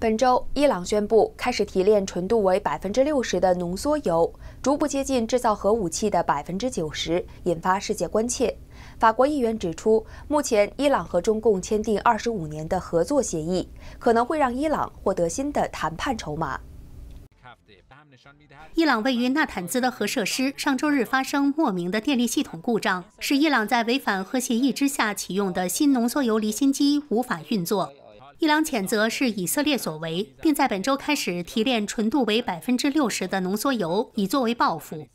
本周，伊朗宣布开始提炼纯度为百分之六十的浓缩铀，逐步接近制造核武器的百分之九十，引发世界关切。法国议员指出，目前伊朗和中共签订二十五年的合作协议，可能会让伊朗获得新的谈判筹码。伊朗位于纳坦兹的核设施上周日发生莫名的电力系统故障，使伊朗在违反核协议之下启用的新浓缩铀离心机无法运作。伊朗谴责是以色列所为，并在本周开始提炼纯度为百分之六十的浓缩铀，以作为报复。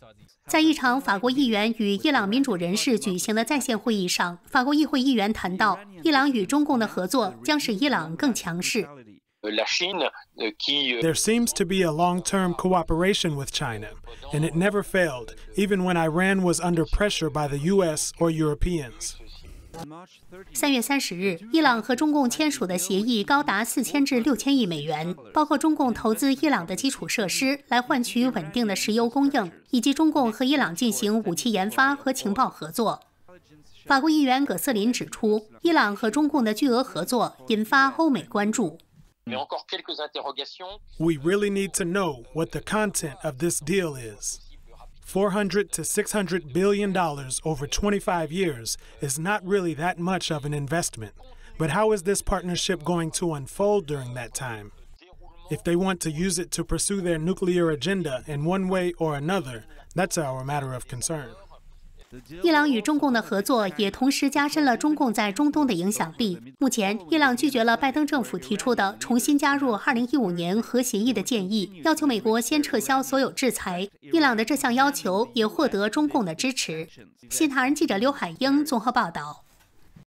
在一场法国议员与伊朗民主人士举行的在线会议上，法国议会议员谈到，伊朗与中共的合作将使伊朗更强势。There seems to be a long-term cooperation with China, and it never failed, even when Iran was under pressure by the U.S. or Europeans. 三月三十日，伊朗和中共签署的协议高达四千至六千亿美元，包括中共投资伊朗的基础设施，来换取稳定的石油供应，以及中共和伊朗进行武器研发和情报合作。法国议员葛瑟林指出，伊朗和中共的巨额合作引发欧美关注。We really need to know what the content of this deal is. 400 to 600 billion dollars over 25 years is not really that much of an investment. But how is this partnership going to unfold during that time? If they want to use it to pursue their nuclear agenda in one way or another, that's our matter of concern. 伊朗与中共的合作也同时加深了中共在中东的影响力。目前，伊朗拒绝了拜登政府提出的重新加入2015年核协议的建议，要求美国先撤销所有制裁。伊朗的这项要求也获得中共的支持。新唐人记者刘海英综合报道。